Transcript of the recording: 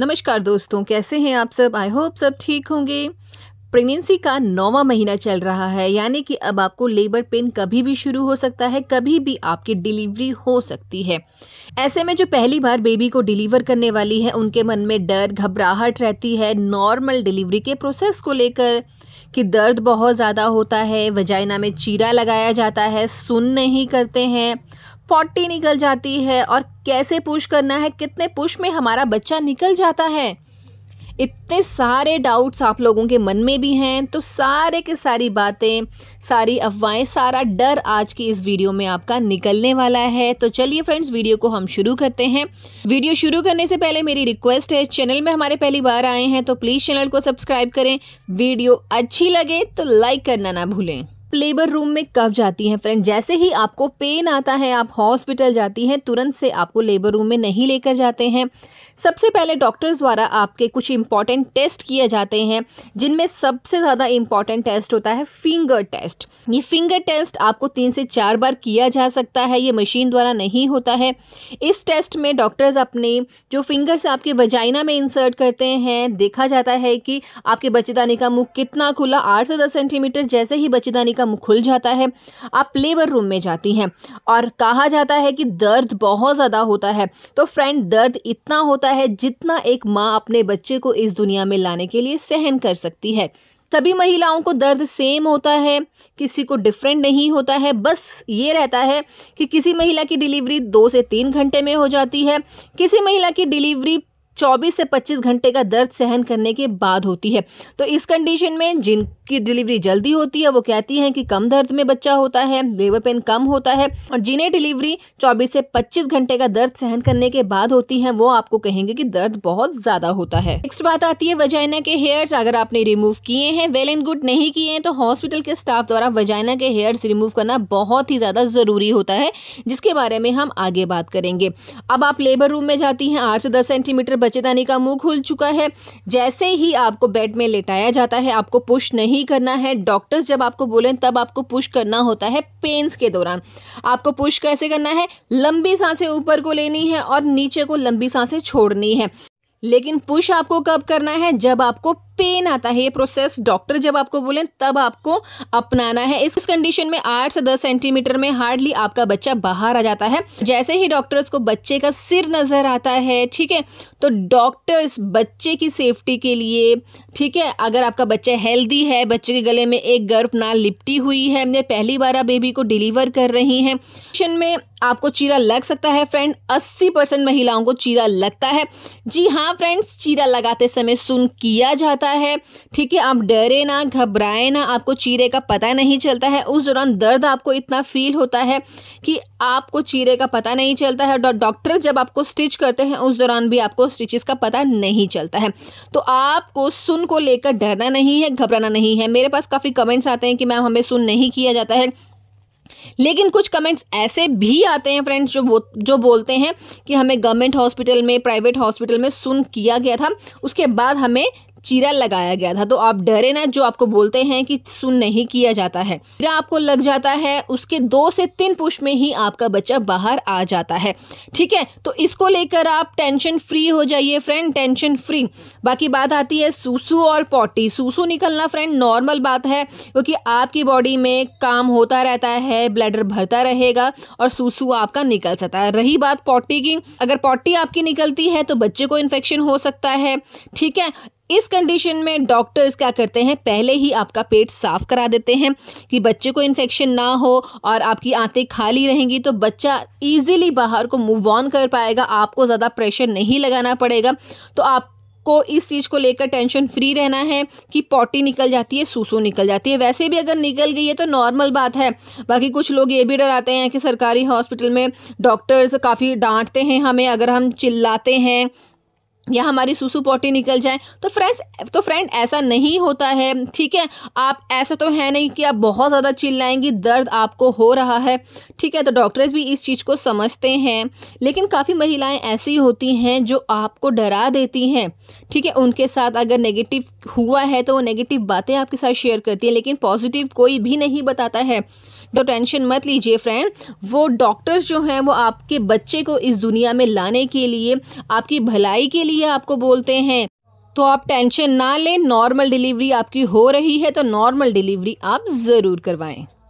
नमस्कार दोस्तों कैसे हैं आप सब आई होप सब ठीक होंगे प्रेगनेंसी का नौवा महीना चल रहा है यानी कि अब आपको लेबर पेन कभी भी शुरू हो सकता है कभी भी आपकी डिलीवरी हो सकती है ऐसे में जो पहली बार बेबी को डिलीवर करने वाली है उनके मन में डर घबराहट रहती है नॉर्मल डिलीवरी के प्रोसेस को लेकर कि दर्द बहुत ज़्यादा होता है वजाइना में चीरा लगाया जाता है सुन नहीं करते हैं फोर्टी निकल जाती है और कैसे पुश करना है कितने पुश में हमारा बच्चा निकल जाता है इतने सारे डाउट्स आप लोगों के मन में भी हैं तो सारे के सारी बातें सारी अफवाहें सारा डर आज की इस वीडियो में आपका निकलने वाला है तो चलिए फ्रेंड्स वीडियो को हम शुरू करते हैं वीडियो शुरू करने से पहले मेरी रिक्वेस्ट है चैनल में हमारे पहली बार आए हैं तो प्लीज़ चैनल को सब्सक्राइब करें वीडियो अच्छी लगे तो लाइक करना ना भूलें लेबर रूम में कब जाती हैं फ्रेंड जैसे ही आपको पेन आता है आप हॉस्पिटल जाती हैं तुरंत से आपको लेबर रूम में नहीं लेकर जाते हैं सबसे पहले डॉक्टर्स द्वारा आपके कुछ इंपॉर्टेंट टेस्ट किए जाते हैं जिनमें सबसे ज़्यादा इंपॉर्टेंट टेस्ट होता है फिंगर टेस्ट ये फिंगर टेस्ट आपको तीन से चार बार किया जा सकता है ये मशीन द्वारा नहीं होता है इस टेस्ट में डॉक्टर्स अपने जो फिंगर्स आपके वजाइना में इंसर्ट करते हैं देखा जाता है कि आपके बच्चेदानी का मुख कितना खुला आठ से दस सेंटीमीटर जैसे ही बच्चेदानी का कम खुल जाता है आप लेबर रूम में जाती हैं और कहा जाता है कि दर्द बहुत ज़्यादा होता है तो फ्रेंड दर्द इतना होता है जितना एक माँ अपने बच्चे को इस दुनिया में लाने के लिए सहन कर सकती है सभी महिलाओं को दर्द सेम होता है किसी को डिफरेंट नहीं होता है बस ये रहता है कि किसी महिला की डिलीवरी दो से तीन घंटे में हो जाती है किसी महिला की डिलीवरी 24 से 25 घंटे का दर्द सहन करने के बाद होती है तो इस कंडीशन में जिनकी डिलीवरी जल्दी होती है वो कहती हैं कि कम दर्द में बच्चा होता है लेबर पेन कम होता है और जिन्हें डिलीवरी 24 से 25 घंटे का दर्द सहन करने के बाद होती है वो आपको कहेंगे कि दर्द बहुत ज्यादा होता है नेक्स्ट बात आती है वजाइना के हेयर्स अगर आपने रिमूव किए हैं वेल एंड गुड नहीं किए हैं तो हॉस्पिटल के स्टाफ द्वारा वजाइना के हेयर्स रिमूव करना बहुत ही ज्यादा जरूरी होता है जिसके बारे में हम आगे बात करेंगे अब आप लेबर रूम में जाती हैं आठ से दस सेंटीमीटर सचेतानी का मुंह खुल चुका है जैसे ही आपको बेड में लेटाया जाता है आपको पुश नहीं करना है डॉक्टर्स जब आपको बोलें तब आपको पुश करना होता है पेन्स के दौरान आपको पुश कैसे करना है लंबी सांसें ऊपर को लेनी है और नीचे को लंबी सांसें छोड़नी है लेकिन पुश आपको कब करना है जब आपको पेन आता है ये प्रोसेस डॉक्टर जब आपको बोले तब आपको अपनाना है इस कंडीशन में आठ से दस सेंटीमीटर में हार्डली आपका बच्चा बाहर आ जाता है जैसे ही डॉक्टर्स को बच्चे का सिर नजर आता है ठीक है तो डॉक्टर्स बच्चे की सेफ्टी के लिए ठीक है अगर आपका बच्चा हेल्दी है बच्चे के गले में एक गर्भ नाल लिपटी हुई है हमने पहली बार बेबी को डिलीवर कर रही है में आपको चीरा लग सकता है फ्रेंड अस्सी परसेंट महिलाओं को चीरा लगता है जी हाँ हाँ फ्रेंड्स चीरा लगाते समय सुन किया जाता है ठीक है आप डरे ना घबराए ना आपको चीरे का पता नहीं चलता है उस दौरान दर्द आपको इतना फील होता है कि आपको चीरे का पता नहीं चलता है डॉक्टर जब आपको स्टिच करते हैं उस दौरान भी आपको स्टिचेस का पता नहीं चलता है तो आपको सुन को लेकर डरना नहीं है घबराना नहीं है मेरे पास काफ़ी कमेंट्स आते हैं कि मैम हमें सुन नहीं किया जाता है लेकिन कुछ कमेंट्स ऐसे भी आते हैं फ्रेंड्स जो बो, जो बोलते हैं कि हमें गवर्नमेंट हॉस्पिटल में प्राइवेट हॉस्पिटल में सुन किया गया था उसके बाद हमें चीरा लगाया गया था तो आप डरे ना जो आपको बोलते हैं कि सुन नहीं किया जाता है चीरा आपको लग जाता है उसके दो से तीन पुश में ही आपका बच्चा बाहर आ जाता है ठीक है तो इसको लेकर आप टेंशन फ्री हो जाइए फ्रेंड टेंशन फ्री बाकी बात आती है सूसू और पॉटी सूसू निकलना फ्रेंड नॉर्मल बात है क्योंकि आपकी बॉडी में काम होता रहता है ब्लडर भरता रहेगा और सूसू आपका निकल सकता है रही बात पॉटी की अगर पॉटी आपकी निकलती है तो बच्चे को इन्फेक्शन हो सकता है ठीक है इस कंडीशन में डॉक्टर्स क्या करते हैं पहले ही आपका पेट साफ करा देते हैं कि बच्चे को इन्फेक्शन ना हो और आपकी आंतें खाली रहेंगी तो बच्चा इजीली बाहर को मूव ऑन कर पाएगा आपको ज़्यादा प्रेशर नहीं लगाना पड़ेगा तो आप को इस चीज़ को लेकर टेंशन फ्री रहना है कि पॉटी निकल जाती है सूसू निकल जाती है वैसे भी अगर निकल गई है तो नॉर्मल बात है बाकी कुछ लोग ये भी डराते हैं कि सरकारी हॉस्पिटल में डॉक्टर्स काफ़ी डांटते हैं हमें अगर हम चिल्लाते हैं या हमारी सुसु पोटी निकल जाए तो फ्रेंड्स तो फ्रेंड ऐसा नहीं होता है ठीक है आप ऐसा तो है नहीं कि आप बहुत ज़्यादा चिल्लाएंगी दर्द आपको हो रहा है ठीक है तो डॉक्टर्स भी इस चीज़ को समझते हैं लेकिन काफ़ी महिलाएं ऐसी होती हैं जो आपको डरा देती हैं ठीक है उनके साथ अगर नेगेटिव हुआ है तो वो नेगेटिव बातें आपके साथ शेयर करती हैं लेकिन पॉजिटिव कोई भी नहीं बताता है तो टेंशन मत लीजिए फ्रेंड वो डॉक्टर्स जो हैं वो आपके बच्चे को इस दुनिया में लाने के लिए आपकी भलाई के लिए आपको बोलते हैं तो आप टेंशन ना लें नॉर्मल डिलीवरी आपकी हो रही है तो नॉर्मल डिलीवरी आप ज़रूर करवाएं